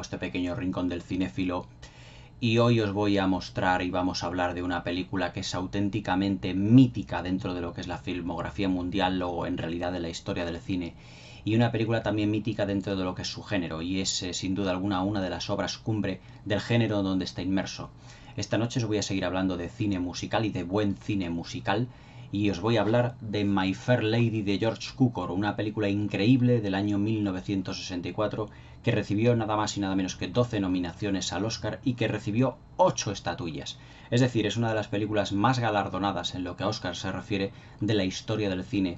este pequeño rincón del cinéfilo y hoy os voy a mostrar y vamos a hablar de una película que es auténticamente mítica dentro de lo que es la filmografía mundial o en realidad de la historia del cine y una película también mítica dentro de lo que es su género y es eh, sin duda alguna una de las obras cumbre del género donde está inmerso. Esta noche os voy a seguir hablando de cine musical y de buen cine musical y os voy a hablar de My Fair Lady de George Cukor, una película increíble del año 1964 que recibió nada más y nada menos que 12 nominaciones al Oscar y que recibió 8 estatuillas. Es decir, es una de las películas más galardonadas en lo que a Oscar se refiere de la historia del cine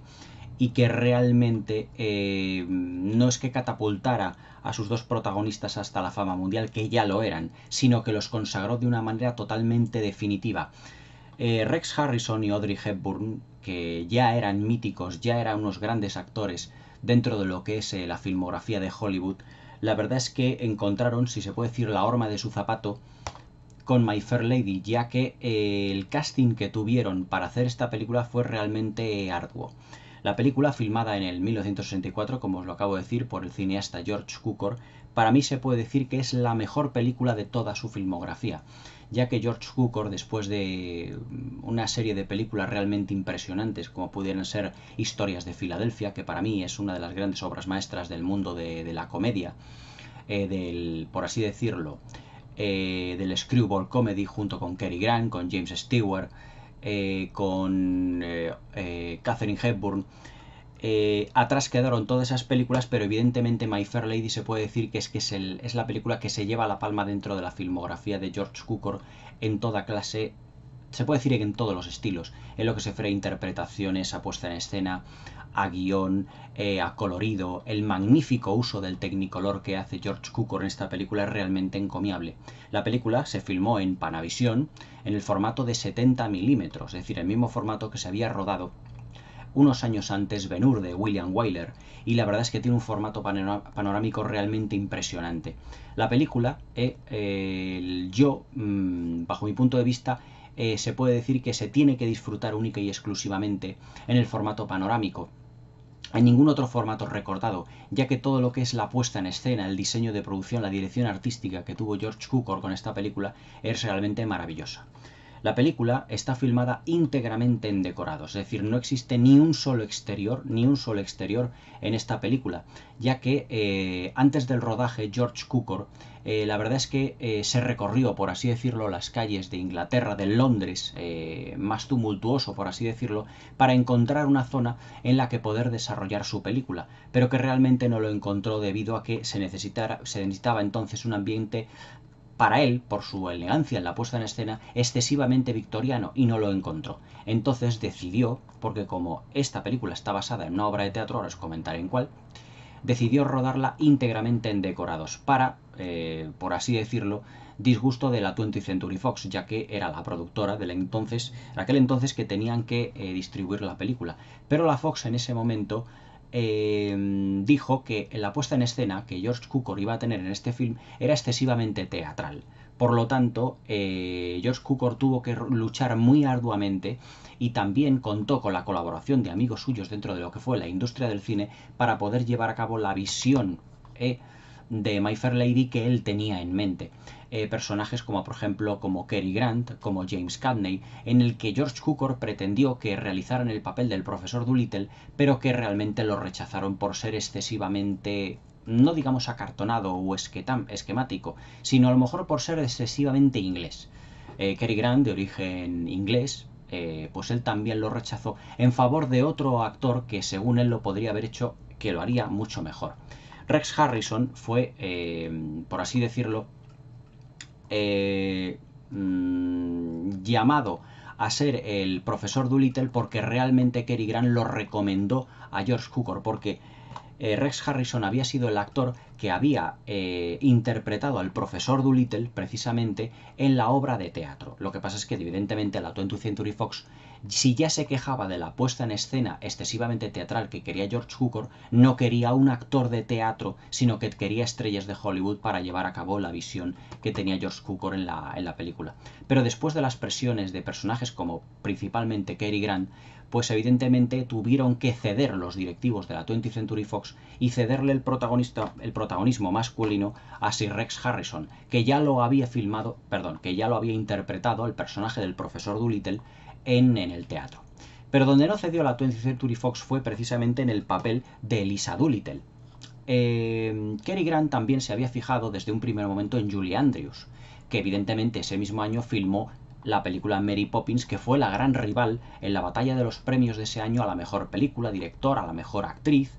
y que realmente eh, no es que catapultara a sus dos protagonistas hasta la fama mundial, que ya lo eran, sino que los consagró de una manera totalmente definitiva. Eh, Rex Harrison y Audrey Hepburn, que ya eran míticos, ya eran unos grandes actores dentro de lo que es eh, la filmografía de Hollywood, la verdad es que encontraron, si se puede decir, la horma de su zapato con My Fair Lady, ya que eh, el casting que tuvieron para hacer esta película fue realmente arduo. La película, filmada en el 1964, como os lo acabo de decir, por el cineasta George Cukor, para mí se puede decir que es la mejor película de toda su filmografía ya que George Cukor, después de mm, una serie de películas realmente impresionantes, como pudieran ser Historias de Filadelfia, que para mí es una de las grandes obras maestras del mundo de, la comedia, eh, del, por así decirlo, eh, del Screwball Comedy, junto con Cary Grant, con James Stewart, eh, con Catherine Hepburn, eh, atrás quedaron todas esas películas, pero evidentemente My Fair Lady se puede decir que es, que es, la película que se lleva la palma dentro de la filmografía de George Cukor en toda clase, se puede decir que en todos los estilos, en lo que se refiere a interpretaciones, a puesta en escena, a guión, eh, a colorido, el magnífico uso del tecnicolor que hace George Cukor en esta película es realmente encomiable. La película se filmó en Panavisión en el formato de 70 milímetros, es decir, el mismo formato que se había rodado unos años antes Ben Hur de William Wyler, y la verdad es que tiene un formato panorámico realmente impresionante. La película, eh, eh, yo, mm, bajo mi punto de vista, eh, se puede decir que se tiene que disfrutar única y exclusivamente en el formato panorámico en ningún otro formato recortado, ya que todo lo que es la puesta en escena, el diseño de producción, la dirección artística que tuvo George Cukor con esta película es realmente maravillosa. La película está filmada íntegramente en decorados, es decir, no existe ni un solo exterior, ni un solo exterior en esta película, ya que eh, antes del rodaje George Cukor, eh, la verdad es que eh, se recorrió, por así decirlo, las calles de Inglaterra, de Londres, más tumultuoso, por así decirlo, para encontrar una zona en la que poder desarrollar su película, pero que realmente no lo encontró debido a que se, necesitara, se necesitaba entonces un ambiente para él, por su elegancia en la puesta en escena, excesivamente victoriano y no lo encontró. Entonces decidió, porque como esta película está basada en una obra de teatro, ahora os comentaré en cuál, decidió rodarla íntegramente en decorados para, eh, por así decirlo, disgusto de la 20th Century Fox, ya que era la productora de entonces, aquel entonces que tenían que eh, distribuir la película. Pero la Fox en ese momento Em, dijo que la puesta en escena que George Cukor iba a tener en este film era excesivamente teatral. Por lo tanto, eh, George Cukor tuvo que luchar muy arduamente y también contó con la colaboración de amigos suyos dentro de lo que fue la industria del cine para poder llevar a cabo la visión eh, de My Fair Lady que él tenía en mente. Eh, personajes como por ejemplo como Cary Grant, como James Cadney, en el que George Cukor pretendió que realizaran el papel del profesor Doolittle, pero que realmente lo rechazaron por ser excesivamente no digamos acartonado o esquemático, sino a lo mejor por ser excesivamente inglés. Kerry eh, Grant, de origen inglés, eh, pues él también lo rechazó en favor de otro actor que según él lo podría haber hecho, que lo haría mucho mejor. Rex Harrison fue, por así decirlo, eh, mm, llamado a ser el profesor Doolittle porque realmente Kerry Grant lo recomendó a George Cukor, porque eh, Rex Harrison había sido el actor que había eh, interpretado al profesor Doolittle precisamente en la obra de teatro. Lo que pasa es que evidentemente la 20 Century Fox si ya se quejaba de la puesta en escena excesivamente teatral que quería George Cukor, no quería un actor de teatro, sino que quería estrellas de Hollywood para llevar a cabo la visión que tenía George Cukor en la, en la película. Pero después de las presiones de personajes como principalmente Cary Grant, pues evidentemente tuvieron que ceder los directivos de la 20th Century Fox y cederle el, el protagonismo masculino a Sir Rex Harrison, que ya lo había filmado, perdón, que ya lo había interpretado el personaje del profesor Doolittle en, el teatro. Pero donde no cedió la atención de Century Fox fue precisamente en el papel de Elisa Doolittle. Eh, Grant también se había fijado desde un primer momento en Julie Andrews, que evidentemente ese mismo año filmó la película Mary Poppins, que fue la gran rival en la batalla de los premios de ese año a la mejor película, director, a la mejor actriz,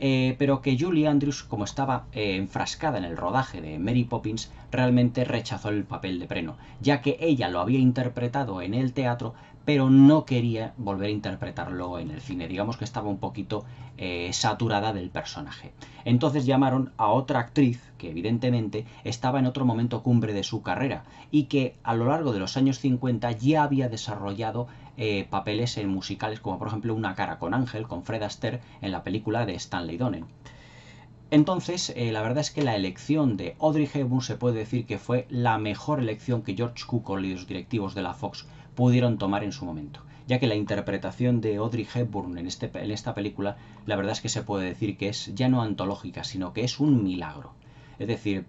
eh, pero que Julie Andrews, como estaba eh, enfrascada en el rodaje de Mary Poppins, realmente rechazó el papel de Preno, ya que ella lo había interpretado en el teatro, pero no quería volver a interpretarlo en el cine. Digamos que estaba un poquito eh, saturada del personaje. Entonces llamaron a otra actriz que evidentemente estaba en otro momento cumbre de su carrera y que a lo largo de los años 50 ya había desarrollado eh, papeles en musicales como por ejemplo Una cara con Ángel, con Fred Astaire, en la película de Stanley Donen. Entonces, eh, la verdad es que la elección de Audrey Hepburn se puede decir que fue la mejor elección que George Cukor y los directivos de la Fox pudieron tomar en su momento, ya que la interpretación de Audrey Hepburn en, este, en esta película, la verdad es que se puede decir que es ya no antológica, sino que es un milagro. Es decir,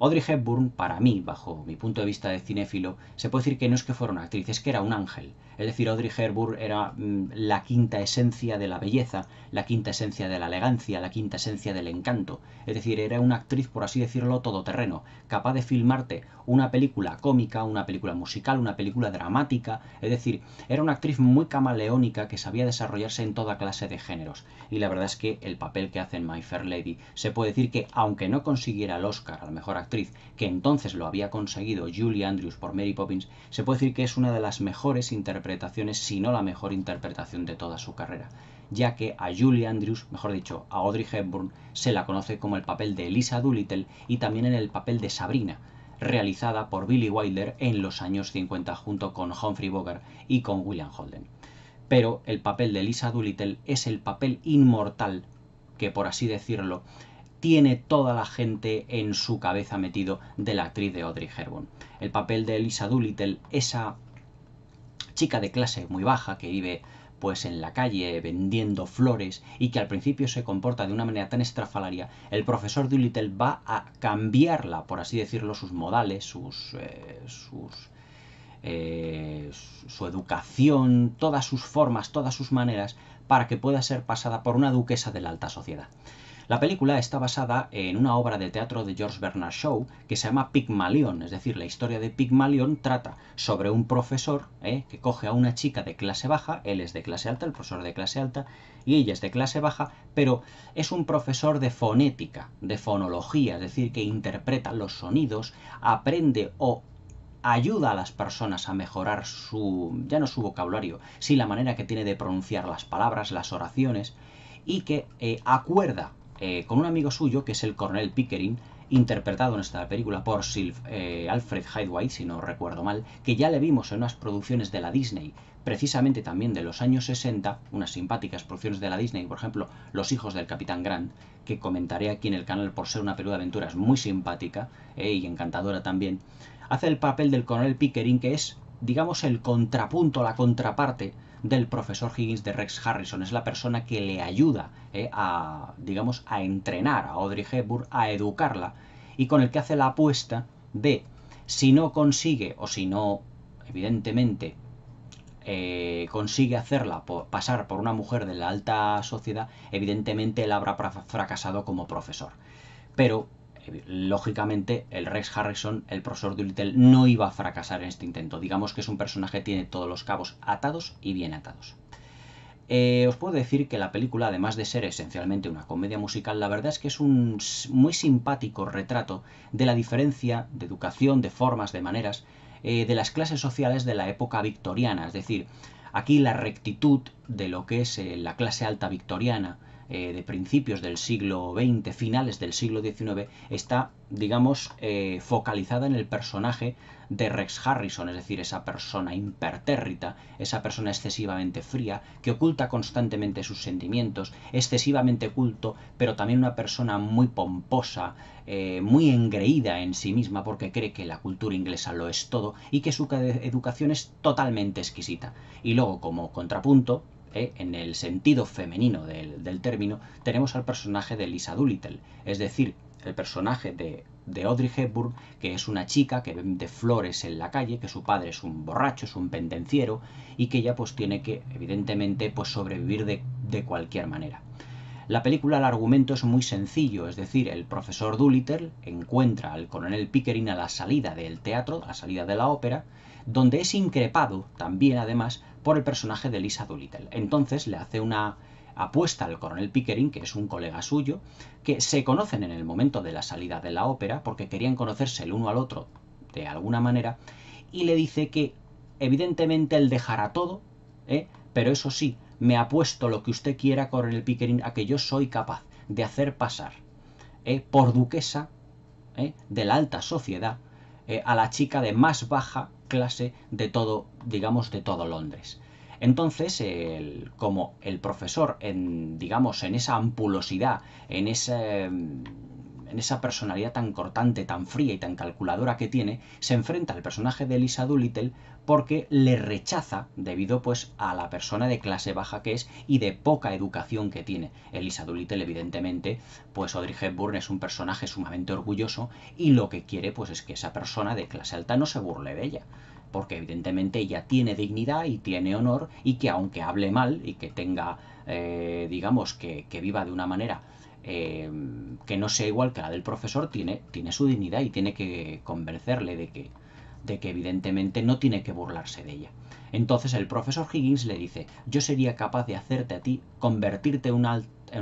Audrey Hepburn, para mí, bajo mi punto de vista de cinéfilo, se puede decir que no es que fuera una actriz, es que era un ángel. Es decir, Audrey Hepburn era mm, la quinta esencia de la belleza, la quinta esencia de la elegancia, la quinta esencia del encanto. Es decir, era una actriz, por así decirlo, todoterreno, capaz de filmarte una película cómica, una película musical, una película dramática. Es decir, era una actriz muy camaleónica que sabía desarrollarse en toda clase de géneros. Y la verdad es que el papel que hace en My Fair Lady se puede decir que, aunque no consiguiera el Oscar a la mejor actriz, que entonces lo había conseguido Julie Andrews por Mary Poppins, se puede decir que es una de las mejores interpretaciones interpretaciones, sino la mejor interpretación de toda su carrera, ya que a Julie Andrews, mejor dicho, a Audrey Hepburn, se la conoce como el papel de Elisa Doolittle y también en el papel de Sabrina, realizada por Billy Wilder en los años 50 junto con Humphrey Bogart y con William Holden. Pero el papel de Elisa Doolittle es el papel inmortal que, por así decirlo, tiene toda la gente en su cabeza metido de la actriz de Audrey Hepburn. El papel de Elisa Doolittle, esa chica de clase muy baja que vive pues en la calle vendiendo flores y que al principio se comporta de una manera tan estrafalaria, el profesor Doolittle va a cambiarla, por así decirlo, sus modales, sus, eh, eh, su educación, todas sus formas, todas sus maneras, para que pueda ser pasada por una duquesa de la alta sociedad. La película está basada en una obra de teatro de George Bernard Shaw que se llama Pygmalion, es decir, la historia de Pygmalion trata sobre un profesor eh, que coge a una chica de clase baja, él es de clase alta, el profesor de clase alta, y ella es de clase baja, pero es un profesor de fonética, de fonología, es decir, que interpreta los sonidos, aprende o ayuda a las personas a mejorar su, ya no su vocabulario, sino la manera que tiene de pronunciar las palabras, las oraciones, y que eh, acuerda eh, con un amigo suyo, que es el coronel Pickering, interpretado en esta película por eh, Alfred Hideway, si no recuerdo mal, que ya le vimos en unas producciones de la Disney, precisamente también de los años 60, unas simpáticas producciones de la Disney, por ejemplo, Los hijos del Capitán Grant, que comentaré aquí en el canal por ser una película de aventuras muy simpática eh, y encantadora también, hace el papel del coronel Pickering, que es, digamos, el contrapunto, la contraparte del profesor Higgins de Rex Harrison. Es la persona que le ayuda eh, a, digamos, a entrenar a Audrey Hepburn, a educarla, y con el que hace la apuesta de si no consigue o si no, evidentemente, eh, consigue hacerla pasar por una mujer de la alta sociedad, evidentemente él habrá fracasado como profesor. Pero lógicamente el Rex Harrison, el profesor Doolittle, no iba a fracasar en este intento. Digamos que es un personaje que tiene todos los cabos atados y bien atados. Eh, os puedo decir que la película, además de ser esencialmente una comedia musical, la verdad es que es un muy simpático retrato de la diferencia de educación, de formas, de maneras, eh, de las clases sociales de la época victoriana. Es decir, aquí la rectitud de lo que es eh, la clase alta victoriana, eh, de principios del siglo XX, finales del siglo XIX, está, digamos, eh, focalizada en el personaje de Rex Harrison, es decir, esa persona impertérrita, esa persona excesivamente fría, que oculta constantemente sus sentimientos, excesivamente culto, pero también una persona muy pomposa, eh, muy engreída en sí misma porque cree que la cultura inglesa lo es todo y que su educación es totalmente exquisita. Y luego, como contrapunto, ¿eh? en el sentido femenino del, término, tenemos al personaje de Lisa Doolittle, es decir, el personaje de, de Audrey Hepburn, que es una chica que vende flores en la calle, que su padre es un borracho, es un pendenciero, y que ella pues tiene que, evidentemente, pues sobrevivir de, de cualquier manera. La película, el argumento es muy sencillo, es decir, el profesor Doolittle encuentra al coronel Pickering a la salida del teatro, a la salida de la ópera, donde es increpado también además por el personaje de Lisa Doolittle. Entonces le hace una apuesta al coronel Pickering, que es un colega suyo, que se conocen en el momento de la salida de la ópera porque querían conocerse el uno al otro de alguna manera, y le dice que evidentemente él dejará todo, ¿eh? pero eso sí, me apuesto lo que usted quiera, coronel Pickering, a que yo soy capaz de hacer pasar ¿eh? por duquesa ¿eh? de la alta sociedad ¿eh? a la chica de más baja clase de todo digamos, de todo Londres. Entonces, el, como el profesor, en, digamos, en esa ampulosidad, en mm, en esa personalidad tan cortante, tan fría y tan calculadora que tiene, se enfrenta al personaje de Elisa Doolittle porque le rechaza debido pues a la persona de clase baja que es y de poca educación que tiene. Elisa Doolittle evidentemente, pues Audrey Hepburn es un personaje sumamente orgulloso y lo que quiere pues es que esa persona de clase alta no se burle de ella porque evidentemente ella tiene dignidad y tiene honor y que aunque hable mal y que tenga, eh, digamos, que, viva de una manera eh, que no sea igual que la del profesor, tiene, tiene su dignidad y tiene que convencerle de que, de que evidentemente no tiene que burlarse de ella. Entonces el profesor Higgins le dice, yo sería capaz de hacerte a ti convertirte en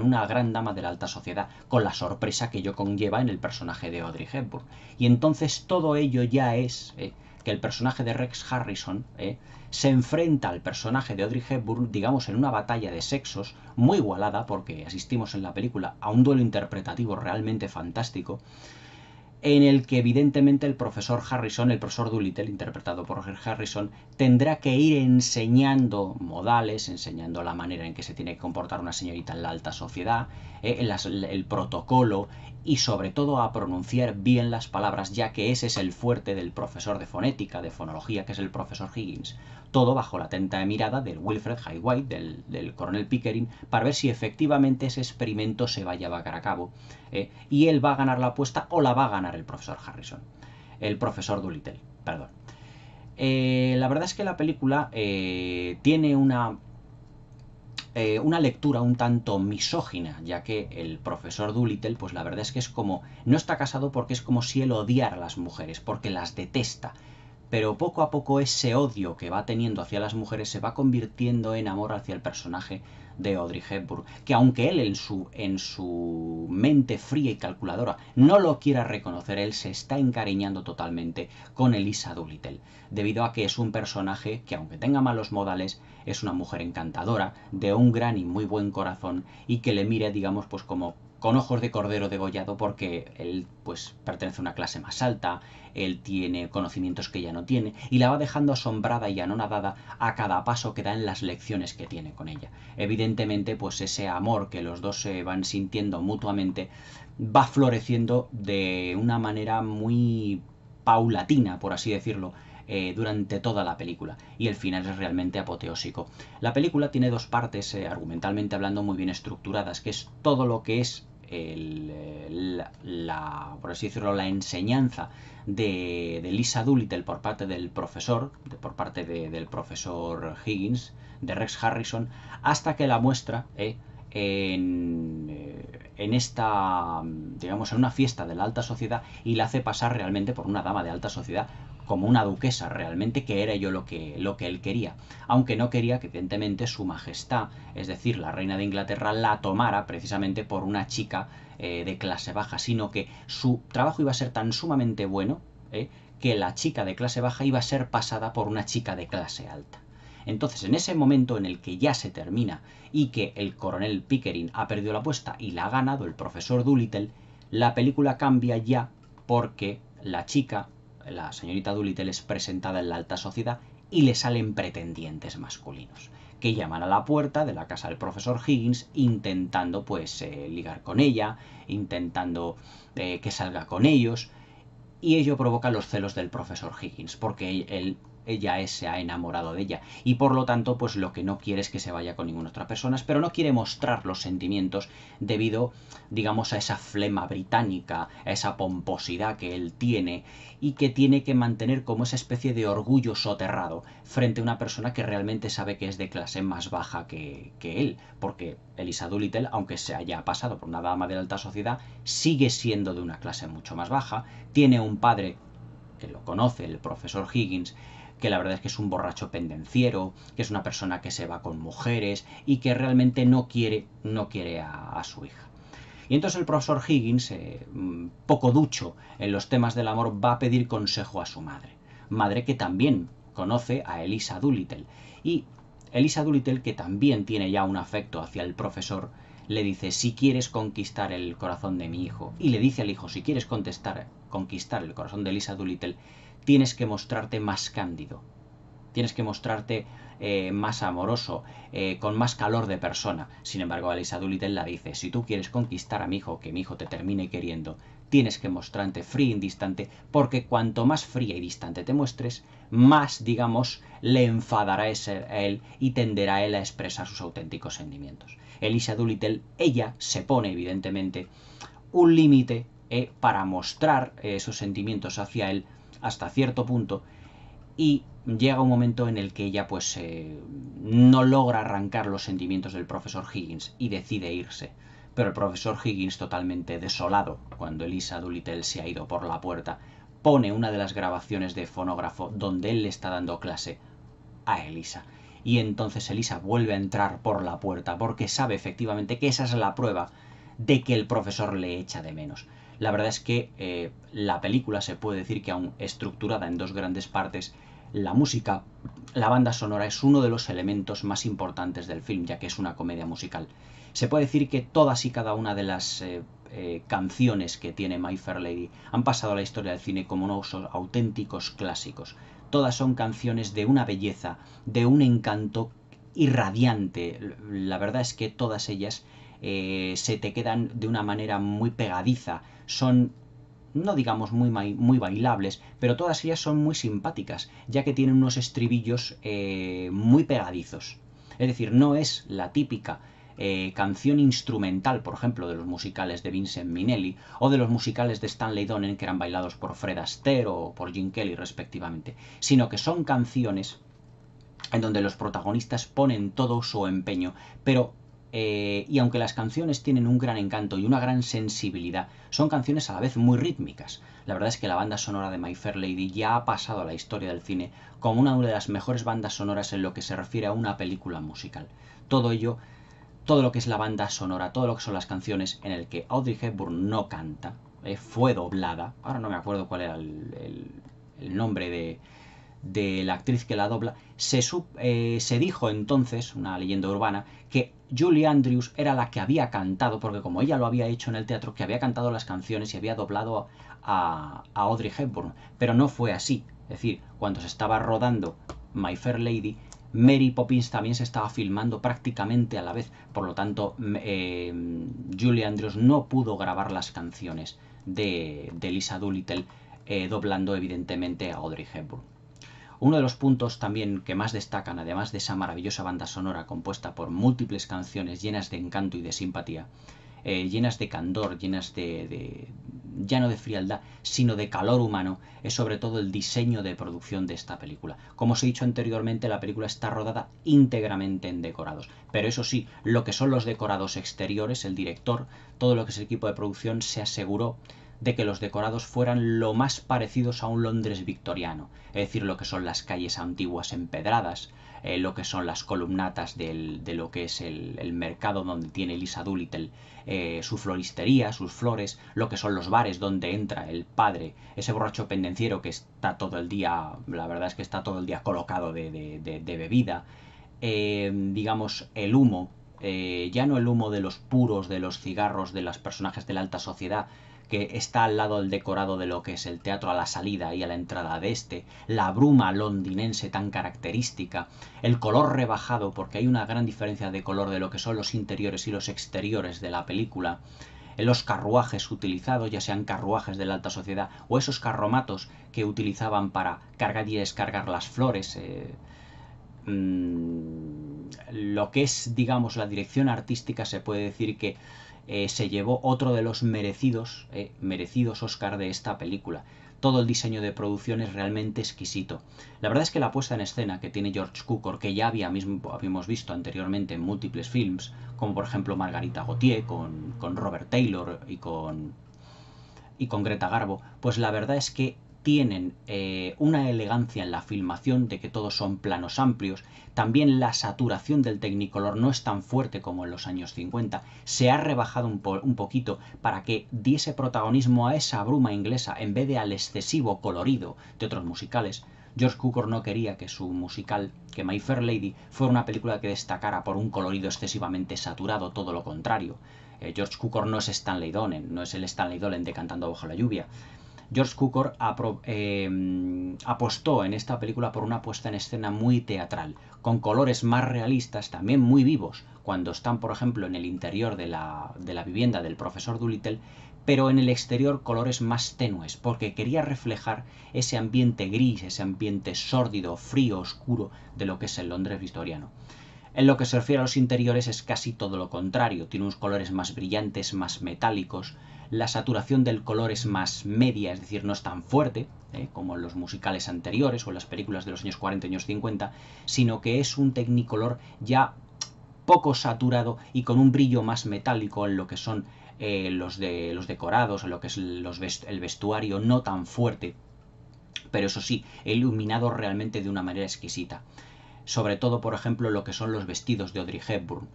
una gran dama de la alta sociedad, con la sorpresa que yo conlleva en el personaje de Audrey Hepburn. Y entonces todo ello ya es... Eh, que el personaje de Rex Harrison ¿eh? se enfrenta al personaje de Audrey Hepburn, digamos, en una batalla de sexos muy igualada, porque asistimos en la película a un duelo interpretativo realmente fantástico, en el que evidentemente el profesor Harrison, el profesor Doolittle, interpretado por Harrison, tendrá que ir enseñando modales, enseñando la manera en que se tiene que comportar una señorita en la alta sociedad, ¿eh? el, protocolo, y sobre todo a pronunciar bien las palabras, ya que ese es el fuerte del profesor de fonética, de fonología, que es el profesor Higgins. Todo bajo la atenta mirada del Wilfred Highwhite, del, coronel Pickering, para ver si efectivamente ese experimento se vaya a llevar a cabo. Eh, y él va a ganar la apuesta o la va a ganar el profesor Harrison, el profesor Doolittle, perdón. Eh, la verdad es que la película eh, tiene una eh, una lectura un tanto misógina, ya que el profesor Doolittle, pues la verdad es que es como, no está casado porque es como si él odiara a las mujeres, porque las detesta. Pero poco a poco ese odio que va teniendo hacia las mujeres se va convirtiendo en amor hacia el personaje de Audrey Hepburn, que aunque él en su, en su mente fría y calculadora no lo quiera reconocer, él se está encariñando totalmente con Elisa Doolittle, debido a que es un personaje que aunque tenga malos modales, es una mujer encantadora, de un gran y muy buen corazón, y que le mire, digamos, pues como con ojos de cordero degollado porque él pues pertenece a una clase más alta, él tiene conocimientos que ella no tiene y la va dejando asombrada y anonadada a cada paso que da en las lecciones que tiene con ella. Evidentemente pues ese amor que los dos se van sintiendo mutuamente va floreciendo de una manera muy paulatina, por así decirlo, eh, durante toda la película y el final es realmente apoteósico. La película tiene dos partes eh, argumentalmente hablando muy bien estructuradas, que es todo lo que es eh, la, por decirlo, la enseñanza de, de Lisa Doolittle por parte del profesor, de, por parte del profesor Higgins, de Rex Harrison, hasta que la muestra eh, en, eh, en, esta, digamos, en una fiesta de la alta sociedad y la hace pasar realmente por una dama de alta sociedad como una duquesa realmente, que era yo lo que, lo que él quería, aunque no quería que evidentemente su majestad, es decir, la reina de Inglaterra, la tomara precisamente por una chica eh, de clase baja, sino que su trabajo iba a ser tan sumamente bueno eh, que la chica de clase baja iba a ser pasada por una chica de clase alta. Entonces, en ese momento en el que ya se termina y que el coronel Pickering ha perdido la apuesta y la ha ganado el profesor Doolittle, la película cambia ya porque la chica la señorita Doolittle es presentada en la alta sociedad y le salen pretendientes masculinos que llaman a la puerta de la casa del profesor Higgins intentando pues eh, ligar con ella, intentando eh, que salga con ellos y ello provoca los celos del profesor Higgins porque él ella se ha enamorado de ella y por lo tanto pues lo que no quiere es que se vaya con ninguna otra persona, pero no quiere mostrar los sentimientos debido digamos a esa flema británica, a esa pomposidad que él tiene y que tiene que mantener como esa especie de orgullo soterrado frente a una persona que realmente sabe que es de clase más baja que, que él, porque Elisa Doolittle, aunque se haya pasado por una dama de la alta sociedad, sigue siendo de una clase mucho más baja, tiene un padre que lo conoce, el profesor Higgins, que la verdad es que es un borracho pendenciero, que es una persona que se va con mujeres y que realmente no quiere, no quiere a, su hija. Y entonces el profesor Higgins, eh, mm, poco ducho en los temas del amor, va a pedir consejo a su madre. Madre que también conoce a Elisa Doolittle. Y Elisa Doolittle, que también tiene ya un afecto hacia el profesor, le dice, si quieres conquistar el corazón de mi hijo, y le dice al hijo, si quieres contestar, conquistar el corazón de Elisa Doolittle, tienes que mostrarte más cándido, tienes que mostrarte eh, más amoroso, eh, con más calor de persona. Sin embargo, Elisa Dulitel la dice, si tú quieres conquistar a mi hijo, que mi hijo te termine queriendo, tienes que mostrarte frío y distante, porque cuanto más fría y distante te muestres, más, digamos, le enfadará a él y tenderá a él a expresar sus auténticos sentimientos. Elisa Dulitel, ella se pone, evidentemente, un límite eh, para mostrar esos sentimientos hacia él, hasta cierto punto y llega un momento en el que ella pues eh, no logra arrancar los sentimientos del profesor Higgins y decide irse. Pero el profesor Higgins, totalmente desolado cuando Elisa Doolittle se ha ido por la puerta, pone una de las grabaciones de fonógrafo donde él le está dando clase a Elisa. Y entonces Elisa vuelve a entrar por la puerta porque sabe efectivamente que esa es la prueba de que el profesor le echa de menos. La verdad es que eh, la película se puede decir que aún estructurada en dos grandes partes, la música, la banda sonora es uno de los elementos más importantes del film, ya que es una comedia musical. Se puede decir que todas y cada una de las eh, eh, canciones que tiene My Fair Lady han pasado a la historia del cine como unos auténticos clásicos. Todas son canciones de una belleza, de un encanto irradiante. La verdad es que todas ellas se te quedan de una manera muy pegadiza son no digamos muy, muy bailables, pero todas ellas son muy simpáticas, ya que tienen unos estribillos eh, muy pegadizos. Es decir, no es la típica eh, canción instrumental, por ejemplo, de los musicales de Vincent Minnelli o de los musicales de Stanley Donen que eran bailados por Fred Astaire o por Jim Kelly respectivamente, sino que son canciones en donde los protagonistas ponen todo su empeño, pero eh, y aunque las canciones tienen un gran encanto y una gran sensibilidad, son canciones a la vez muy rítmicas. La verdad es que la banda sonora de My Fair Lady ya ha pasado a la historia del cine como una de las mejores bandas sonoras en lo que se refiere a una película musical. Todo ello, todo lo que es la banda sonora, todo lo que son las canciones en el que Audrey Hepburn no canta, eh, fue doblada, ahora no me acuerdo cuál era el, el, nombre de, de la actriz que la dobla, se, eh, se dijo entonces, una leyenda urbana, que Julie Andrews era la que había cantado, porque como ella lo había hecho en el teatro, que había cantado las canciones y había doblado a, Audrey Hepburn, pero no fue así. Es decir, cuando se estaba rodando My Fair Lady, Mary Poppins también se estaba filmando prácticamente a la vez, por lo tanto eh, Julie Andrews no pudo grabar las canciones de, de Lisa Doolittle, eh, doblando evidentemente a Audrey Hepburn. Uno de los puntos también que más destacan, además de esa maravillosa banda sonora compuesta por múltiples canciones llenas de encanto y de simpatía, eh, llenas de candor, llenas de, de, ya no de frialdad, sino de calor humano, es sobre todo el diseño de producción de esta película. Como os he dicho anteriormente, la película está rodada íntegramente en decorados, pero eso sí, lo que son los decorados exteriores, el director, todo lo que es el equipo de producción se aseguró de que los decorados fueran lo más parecidos a un Londres victoriano, es decir, lo que son las calles antiguas empedradas, eh, lo que son las columnatas del, de lo que es el, mercado donde tiene Lisa Doolittle eh, su floristería, sus flores, lo que son los bares donde entra el padre, ese borracho pendenciero que está todo el día, la verdad es que está todo el día colocado de, de, bebida, eh, digamos, el humo, ya no el humo de los puros, de los cigarros, de los personajes de la alta sociedad, que está al lado del decorado de lo que es el teatro a la salida y a la entrada de este, la bruma londinense tan característica, el color rebajado, porque hay una gran diferencia de color de lo que son los interiores y los exteriores de la película, los carruajes utilizados, ya sean carruajes de la alta sociedad o esos carromatos que utilizaban para cargar y descargar las flores. Eh, Mm, lo que es, digamos, la dirección artística, se puede decir que eh, se llevó otro de los merecidos, eh, merecidos Oscar de esta película. Todo el diseño de producción es realmente exquisito. La verdad es que la puesta en escena que tiene George Cukor, que ya había mismo, habíamos visto anteriormente en múltiples films, como por ejemplo Margarita Gautier con, con Robert Taylor y con, y con Greta Garbo, pues la verdad es que tienen eh, una elegancia en la filmación de que todos son planos amplios, también la saturación del Technicolor no es tan fuerte como en los años 50, se ha rebajado un, poquito para que diese protagonismo a esa bruma inglesa en vez de al excesivo colorido de otros musicales. George Cukor no quería que su musical, que My Fair Lady, fuera una película que destacara por un colorido excesivamente saturado, todo lo contrario. Eh, George Cukor no es Stanley Donen, no es el Stanley Donen de Cantando bajo la lluvia. George Cukor em, apostó en esta película por una puesta en escena muy teatral, con colores más realistas, también muy vivos, cuando están, por ejemplo, en el interior de la, de la vivienda del profesor Doolittle, pero en el exterior colores más tenues, porque quería reflejar ese ambiente gris, ese ambiente sórdido, frío, oscuro de lo que es el Londres victoriano. En lo que se refiere a los interiores es casi todo lo contrario, tiene unos colores más brillantes, más metálicos, la saturación del color es más media, es decir, no es tan fuerte ¿eh? como en los musicales anteriores o en las películas de los años 40 y años 50, sino que es un tecnicolor ya poco saturado y con un brillo más metálico en lo que son eh, los, de, los decorados, en lo que es el vestuario no tan fuerte, pero eso sí, iluminado realmente de una manera exquisita. Sobre todo, por ejemplo, lo que son los vestidos de Audrey Hepburn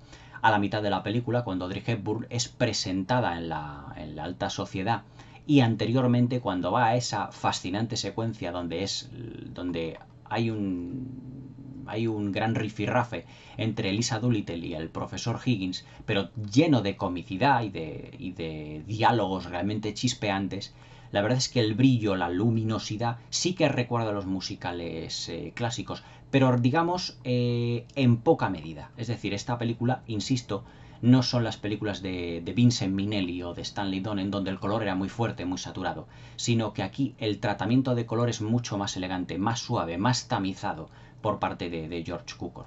a la mitad de la película, cuando Audrey Hepburn es presentada en la, alta sociedad y anteriormente cuando va a esa fascinante secuencia donde es donde hay un hay un gran rifirrafe entre Elisa Doolittle y el profesor Higgins, pero lleno de comicidad y de, y de diálogos realmente chispeantes, la verdad es que el brillo, la luminosidad, sí que recuerda a los musicales eh, clásicos, pero digamos eh, en poca medida. Es decir, esta película, insisto, no son las películas de, Vincent Minnelli o de Stanley Donen en donde el color era muy fuerte, muy saturado, sino que aquí el tratamiento de color es mucho más elegante, más suave, más tamizado por parte de, de George Cukor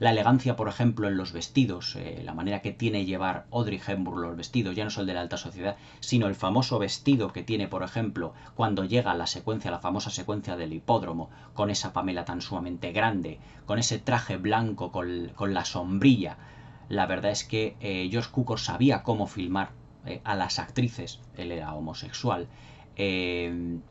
la elegancia, por ejemplo, en los vestidos, eh, la manera que tiene llevar Audrey Hepburn los vestidos, ya no solo el de la alta sociedad, sino el famoso vestido que tiene, por ejemplo, cuando llega la secuencia, la famosa secuencia del hipódromo, con esa Pamela tan sumamente grande, con ese traje blanco, con, la sombrilla. La verdad es que eh, George Cukor sabía cómo filmar eh, a las actrices, él era homosexual. pues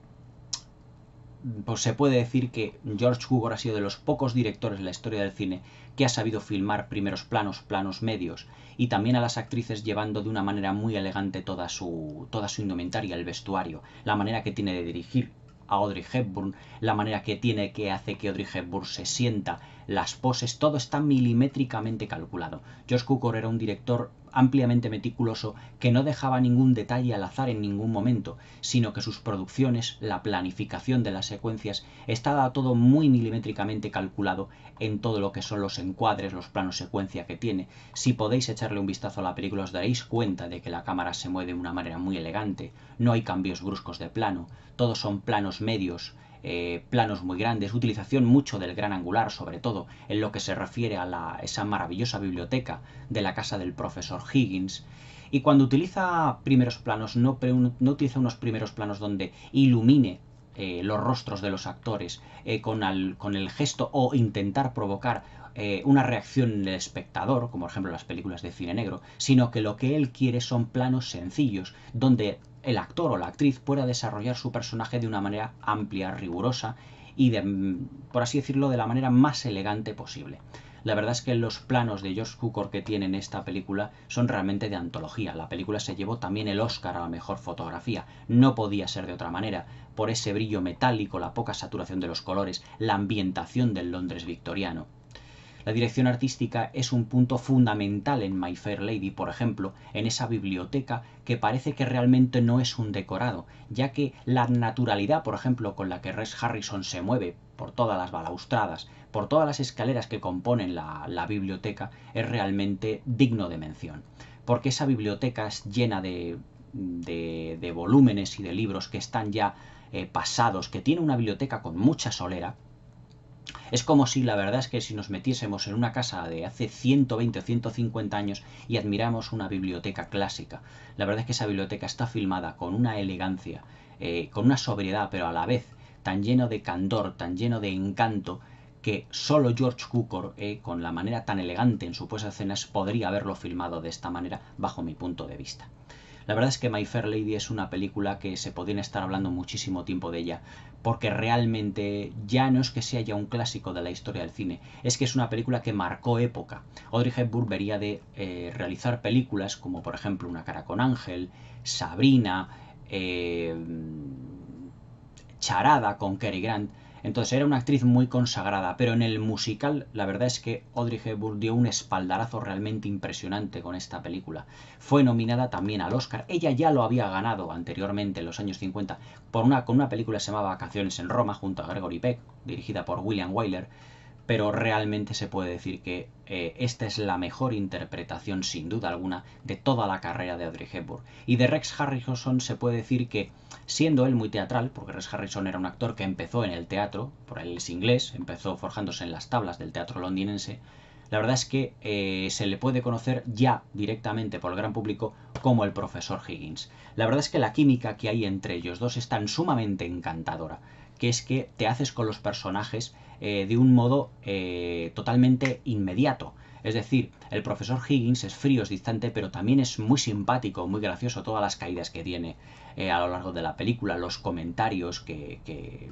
se puede decir que George Cukor ha sido de los pocos directores en la historia del cine que ha sabido filmar primeros planos, planos medios, y también a las actrices llevando de una manera muy elegante toda su, toda su indumentaria, el vestuario, la manera que tiene de dirigir a Audrey Hepburn, la manera que tiene que hace que Audrey Hepburn se sienta, las poses, todo está milimétricamente calculado. Josh Cukor era un director ampliamente meticuloso que no dejaba ningún detalle al azar en ningún momento, sino que sus producciones, la planificación de las secuencias, estaba todo muy milimétricamente calculado en todo lo que son los encuadres, los planos secuencia que tiene. Si podéis echarle un vistazo a la película os daréis cuenta de que la cámara se mueve de una manera muy elegante, no hay cambios bruscos de plano, todos son planos medios, eh, planos muy grandes, utilización mucho del gran angular, sobre todo en lo que se refiere a la, esa maravillosa biblioteca de la casa del profesor Higgins. Y cuando utiliza primeros planos, no, utiliza unos primeros planos donde ilumine eh, los rostros de los actores eh, con, el gesto o intentar provocar una reacción en el espectador, como por ejemplo las películas de cine negro, sino que lo que él quiere son planos sencillos, donde el actor o la actriz pueda desarrollar su personaje de una manera amplia, rigurosa y, por así decirlo, de la manera más elegante posible. La verdad es que los planos de George Cukor que tiene en esta película son realmente de antología. La película se llevó también el Oscar a la mejor fotografía. No podía ser de otra manera. Por ese brillo metálico, la poca saturación de los colores, la ambientación del Londres victoriano. La dirección artística es un punto fundamental en My Fair Lady, por ejemplo, en esa biblioteca que parece que realmente no es un decorado, ya que la naturalidad, por ejemplo, con la que Rex Harrison se mueve por todas las balaustradas, por todas las escaleras que componen la, biblioteca, es realmente digno de mención. Porque esa biblioteca es llena de, volúmenes y de libros que están ya eh, pasados, que tiene una biblioteca con mucha solera, es como si la verdad es que si nos metiésemos en una casa de hace 120 o 150 años y admiramos una biblioteca clásica. La verdad es que esa biblioteca está filmada con una elegancia, eh, con una sobriedad, pero a la vez tan lleno de candor, tan lleno de encanto, que solo George Cukor, eh, con la manera tan elegante en su puesta escenas, podría haberlo filmado de esta manera, bajo mi punto de vista. La verdad es que My Fair Lady es una película que se podría estar hablando muchísimo tiempo de ella, porque realmente ya no es que sea ya un clásico de la historia del cine, es que es una película que marcó época. Audrey Hepburn vería de eh, realizar películas como por ejemplo Una cara con Ángel, Sabrina, eh, Charada con Kerry Grant, entonces era una actriz muy consagrada, pero en el musical la verdad es que Audrey Hepburn dio un espaldarazo realmente impresionante con esta película. Fue nominada también al Oscar. Ella ya lo había ganado anteriormente en los años 50 por una, con una película que se llamaba Vacaciones en Roma junto a Gregory Peck, dirigida por William Wyler pero realmente se puede decir que eh, esta es la mejor interpretación, sin duda alguna, de toda la carrera de Audrey Hepburn. Y de Rex Harrison se puede decir que, siendo él muy teatral, porque Rex Harrison era un actor que empezó en el teatro, por él es inglés, empezó forjándose en las tablas del teatro londinense, la verdad es que eh, se le puede conocer ya directamente por el gran público como el profesor Higgins. La verdad es que la química que hay entre ellos dos es tan sumamente encantadora, que es que te haces con los personajes eh, de un modo eh, totalmente inmediato. Es decir, el profesor Higgins es frío, es distante, pero también es muy simpático, muy gracioso, todas las caídas que tiene eh, a lo largo de la película, los comentarios que,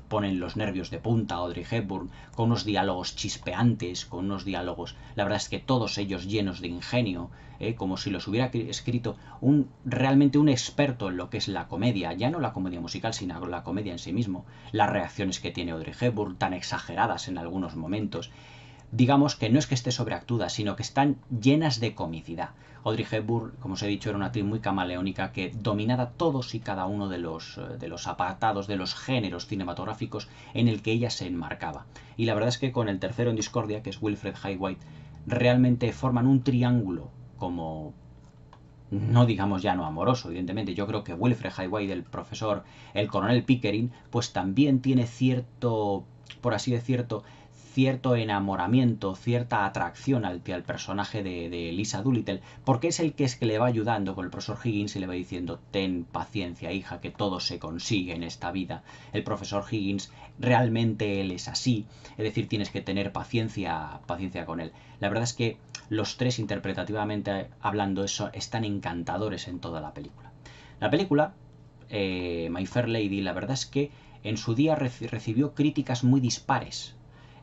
ponen los nervios de punta a Audrey Hepburn, con unos diálogos chispeantes, con unos diálogos, la verdad es que todos ellos llenos de ingenio, eh, como si los hubiera escrito un realmente un experto en lo que es la comedia, ya no la comedia musical, sino la comedia en sí mismo, las reacciones que tiene Audrey Hepburn, tan exageradas en algunos momentos, digamos que no es que esté sobreactuada, sino que están llenas de comicidad. Audrey Hepburn, como os he dicho, era una actriz muy camaleónica que dominaba todos y cada uno de los, eh, de los apartados, de los géneros cinematográficos en el que ella se enmarcaba. Y la verdad es que con el tercero en discordia, que es Wilfred Highwhite, realmente forman un triángulo como no digamos ya no amoroso, evidentemente. Yo creo que Wilfred Highway del profesor, el coronel Pickering, pues también tiene cierto, por así decirlo, cierto enamoramiento, cierta atracción al personaje de, Lisa Doolittle, porque es el que es que le va ayudando con el profesor Higgins y le va diciendo, ten paciencia hija, que todo se consigue en esta vida. El profesor Higgins realmente él es así, es decir, tienes que tener paciencia, paciencia con él. La verdad es que los tres interpretativamente hablando eso, están encantadores en toda la película. La película, eh, My Fair Lady, la verdad es que en su día recibió críticas muy dispares.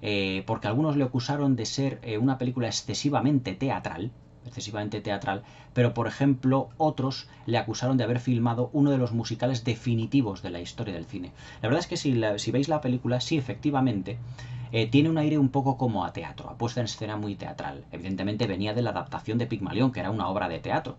Eh, porque algunos le acusaron de ser eh, una película excesivamente teatral, excesivamente teatral, pero por ejemplo otros le acusaron de haber filmado uno de los musicales definitivos de la historia del cine. La verdad es que si, veis la película, sí, efectivamente, eh, tiene un aire un poco como a teatro, a puesta en escena muy teatral. Evidentemente venía de la adaptación de Pigmalión, que era una obra de teatro.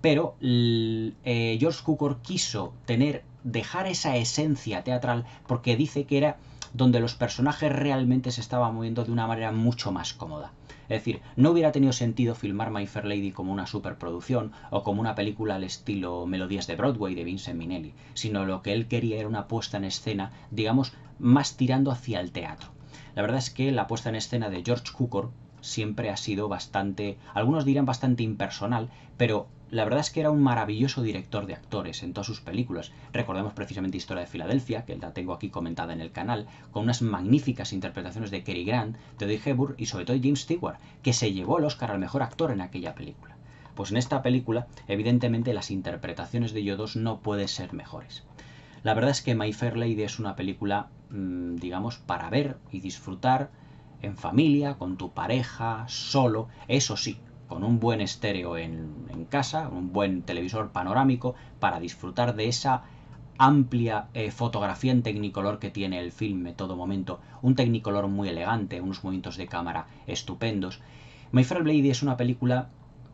Pero George Cukor quiso tener, dejar esa esencia teatral porque dice que era donde los personajes realmente se estaban moviendo de una manera mucho más cómoda. Es decir, no hubiera tenido sentido filmar My Fair Lady como una superproducción o como una película al estilo Melodías de Broadway de Vincent Minnelli, sino lo que él quería era una puesta en escena, digamos, más tirando hacia el teatro. La verdad es que la puesta en escena de George Cukor siempre ha sido bastante, algunos dirán bastante impersonal, pero la verdad es que era un maravilloso director de actores en todas sus películas. Recordemos precisamente Historia de Filadelfia, que la tengo aquí comentada en el canal, con unas magníficas interpretaciones de Kerry Grant, Teddy Hebur y sobre todo James Stewart, que se llevó el Oscar al mejor actor en aquella película. Pues en esta película, evidentemente, las interpretaciones de Yodos no pueden ser mejores. La verdad es que My Fair Lady es una película, mm, digamos, para ver y disfrutar en familia, con tu pareja, solo, eso sí, con un buen estéreo en, casa, un buen televisor panorámico, para disfrutar de esa amplia eh, fotografía en tecnicolor que tiene el filme en todo momento, un tecnicolor muy elegante, unos momentos de cámara estupendos. My Fair Lady es una película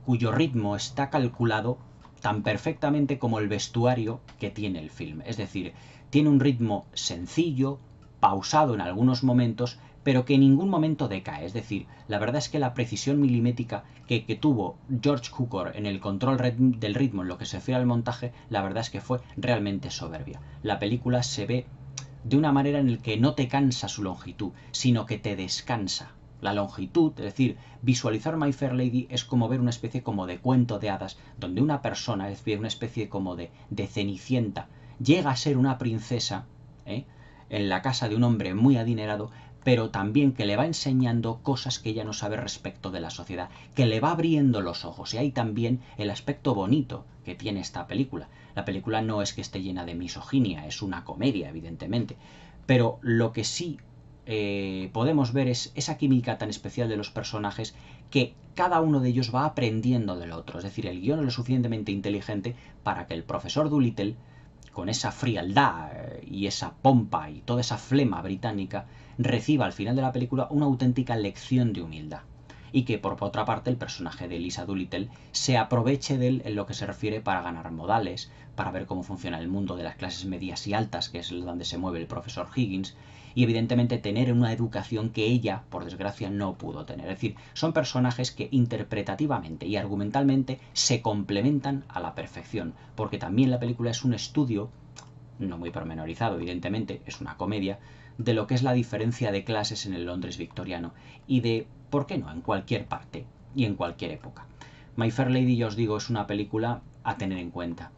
cuyo ritmo está calculado tan perfectamente como el vestuario que tiene el film, es decir, tiene un ritmo sencillo, pausado en algunos momentos, pero que en ningún momento decae. Es decir, la verdad es que la precisión milimétrica que, tuvo George Cukor en el control del ritmo en lo que se refiere al montaje, la verdad es que fue realmente soberbia. La película se ve de una manera en la que no te cansa su longitud, sino que te descansa. La longitud, es decir, visualizar My Fair Lady es como ver una especie como de cuento de hadas, donde una persona, es decir, una especie como de, de cenicienta, llega a ser una princesa, ¿eh? en la casa de un hombre muy adinerado, pero también que le va enseñando cosas que ella no sabe respecto de la sociedad, que le va abriendo los ojos. Y hay también el aspecto bonito que tiene esta película. La película no es que esté llena de misoginia, es una comedia, evidentemente. Pero lo que sí eh, podemos ver es esa química tan especial de los personajes que cada uno de ellos va aprendiendo del otro. Es decir, el guión es lo suficientemente inteligente para que el profesor Doolittle con esa frialdad eh, y esa pompa y toda esa flema británica, reciba al final de la película una auténtica lección de humildad y que por otra parte el personaje de Lisa Doolittle se aproveche de él en lo que se refiere para ganar modales, para ver cómo funciona el mundo de las clases medias y altas, que es donde se mueve el profesor Higgins, y evidentemente tener una educación que ella, por desgracia, no pudo tener. Es decir, son personajes que interpretativamente y argumentalmente se complementan a la perfección, porque también la película es un estudio, no muy pormenorizado, evidentemente, es una comedia, de lo que es la diferencia de clases en el Londres victoriano y de, ¿por qué no?, en cualquier parte y en cualquier época. My Fair Lady, yo os digo, es una película a tener en cuenta.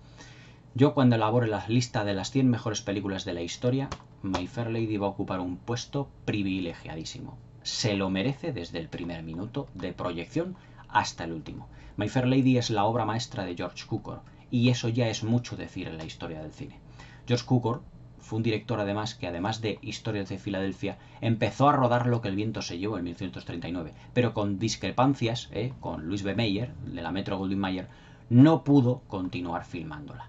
Yo cuando elabore la lista de las 100 mejores películas de la historia, My Fair Lady va a ocupar un puesto privilegiadísimo. Se lo merece desde el primer minuto de proyección hasta el último. My Fair Lady es la obra maestra de George Cukor, y eso ya es mucho decir en la historia del cine. George Cukor, fue un director además que además de Historias de Filadelfia empezó a rodar Lo que el viento se llevó en 1939, pero con discrepancias ¿eh? con Luis B. Mayer, de la Metro Goldwyn Mayer, no pudo continuar filmándola.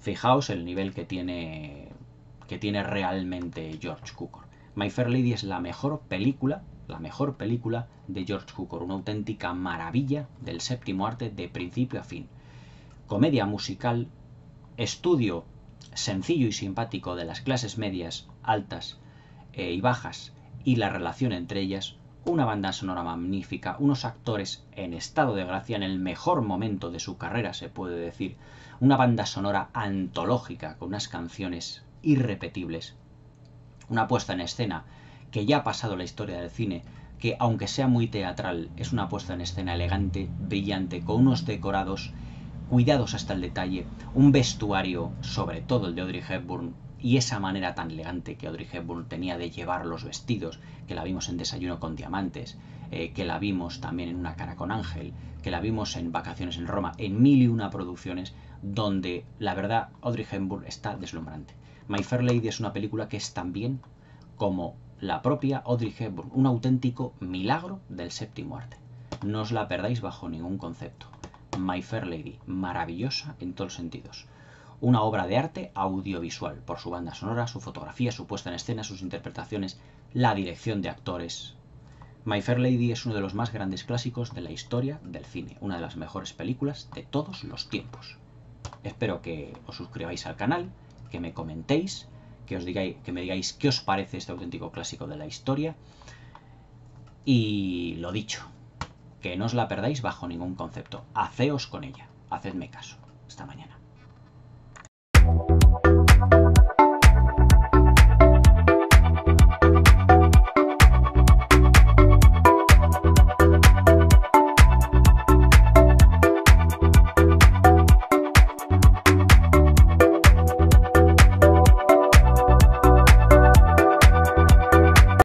Fijaos el nivel que tiene que tiene realmente George Cukor. My Fair Lady es la mejor película, la mejor película de George Cukor, una auténtica maravilla del séptimo arte de principio a fin. Comedia musical, estudio sencillo y simpático de las clases medias, altas eh, y bajas y la relación entre ellas, una banda sonora magnífica, unos actores en estado de gracia en el mejor momento de su carrera, se puede decir, una banda sonora antológica con unas canciones irrepetibles, una puesta en escena que ya ha pasado la historia del cine, que aunque sea muy teatral, es una puesta en escena elegante, brillante, con unos decorados cuidados hasta el detalle, un vestuario, sobre todo el de Audrey Hepburn, y esa manera tan elegante que Audrey Hepburn tenía de llevar los vestidos, que la vimos en Desayuno con Diamantes, eh, que la vimos también en Una cara con Ángel, que la vimos en Vacaciones en Roma, en mil y una producciones donde, la verdad, Audrey Hepburn está deslumbrante. My Fair Lady es una película que es también como la propia Audrey Hepburn, un auténtico milagro del séptimo arte. No os la perdáis bajo ningún concepto. My Fair Lady, maravillosa en todos los sentidos. Una obra de arte audiovisual, por su banda sonora, su fotografía, su puesta en escena, sus interpretaciones, la dirección de actores. My Fair Lady es uno de los más grandes clásicos de la historia del cine, una de las mejores películas de todos los tiempos. Espero que os suscribáis al canal, que me comentéis, que, os digáis, que me digáis qué os parece este auténtico clásico de la historia. Y lo dicho, que no os la perdáis bajo ningún concepto. Haceos con ella, hacedme caso. Esta mañana.